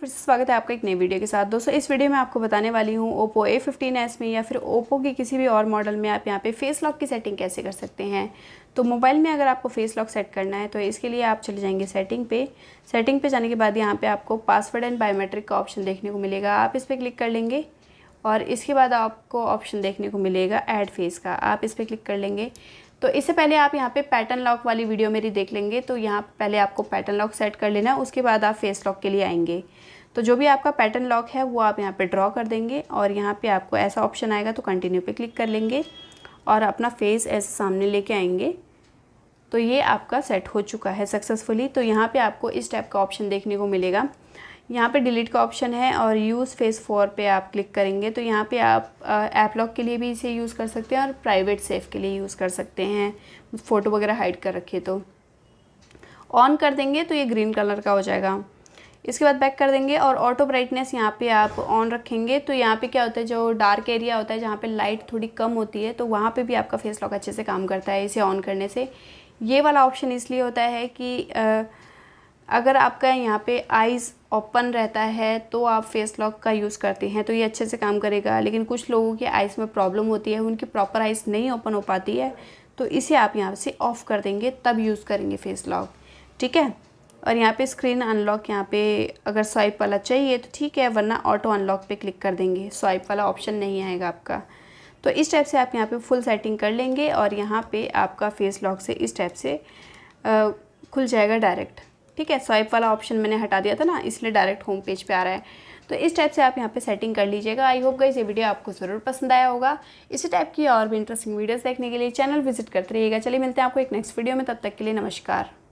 फिर से स्वागत है आपका एक नई वीडियो के साथ दोस्तों इस वीडियो में आपको बताने वाली हूँ ओप्पो ए फिफ्टीन एस में या फिर ओप्पो के किसी भी और मॉडल में आप यहाँ पे फेस लॉक की सेटिंग कैसे कर सकते हैं तो मोबाइल में अगर आपको फेस लॉक सेट करना है तो इसके लिए आप चले जाएंगे सेटिंग पे सेटिंग पे जाने के बाद यहाँ पर आपको पासवर्ड एंड बायोमेट्रिक का ऑप्शन देखने को मिलेगा आप इस पर क्लिक कर लेंगे और इसके बाद आपको ऑप्शन देखने को मिलेगा ऐड फेस का आप इस पर क्लिक कर लेंगे तो इससे पहले आप यहाँ पे पैटर्न लॉक वाली वीडियो मेरी देख लेंगे तो यहाँ पहले आपको पैटर्न लॉक सेट कर लेना है उसके बाद आप फेस लॉक के लिए आएंगे तो जो भी आपका पैटर्न लॉक है वो आप यहाँ पे ड्रॉ कर देंगे और यहाँ पे आपको ऐसा ऑप्शन आएगा तो कंटिन्यू पे क्लिक कर लेंगे और अपना फेस ऐसे सामने लेके आएंगे तो ये आपका सेट हो चुका है सक्सेसफुली तो यहाँ पर आपको इस टाइप का ऑप्शन देखने को मिलेगा यहाँ पे डिलीट का ऑप्शन है और यूज़ फेस फोर पे आप क्लिक करेंगे तो यहाँ पे आप ऐप uh, लॉक के लिए भी इसे यूज़ कर सकते हैं और प्राइवेट सेफ के लिए यूज़ कर सकते हैं फ़ोटो वगैरह हाइड कर रखे तो ऑन कर देंगे तो ये ग्रीन कलर का हो जाएगा इसके बाद बैक कर देंगे और ऑटो ब्राइटनेस यहाँ पे आप ऑन रखेंगे तो यहाँ पे क्या होता है जो डार्क एरिया होता है जहाँ पे लाइट थोड़ी कम होती है तो वहाँ पे भी आपका फेस लॉक अच्छे से काम करता है इसे ऑन करने से ये वाला ऑप्शन इसलिए होता है कि uh, अगर आपका यहाँ पे आइज़ ओपन रहता है तो आप फेस लॉक का यूज़ करते हैं तो ये अच्छे से काम करेगा लेकिन कुछ लोगों की आइज़ में प्रॉब्लम होती है उनकी प्रॉपर आइज़ नहीं ओपन हो पाती है तो इसे आप यहाँ से ऑफ़ कर देंगे तब यूज़ करेंगे फेस लॉक ठीक है और यहाँ पे स्क्रीन अनलॉक यहाँ पे अगर स्वाइप वाला चाहिए तो ठीक है वरना ऑटो अनलॉक पे क्लिक कर देंगे स्वाइप वाला ऑप्शन नहीं आएगा आपका तो इस टाइप से आप यहाँ पे फुल सेटिंग कर लेंगे और यहाँ पे आपका फेस लॉक से इस टाइप से आ, खुल जाएगा डायरेक्ट ठीक है स्वाइप वाला ऑप्शन मैंने हटा दिया था ना इसलिए डायरेक्ट होम पेज पे आ रहा है तो इस टाइप से आप यहाँ पे सेटिंग कर लीजिएगा आई होप गाइज ये वीडियो आपको ज़रूर पसंद आया होगा इसी टाइप की और भी इंटरेस्टिंग वीडियोस देखने के लिए चैनल विजिट करते रहिएगा चलिए मिलते हैं आपको एक नेक्स्ट वीडियो में तब तक के लिए नमस्कार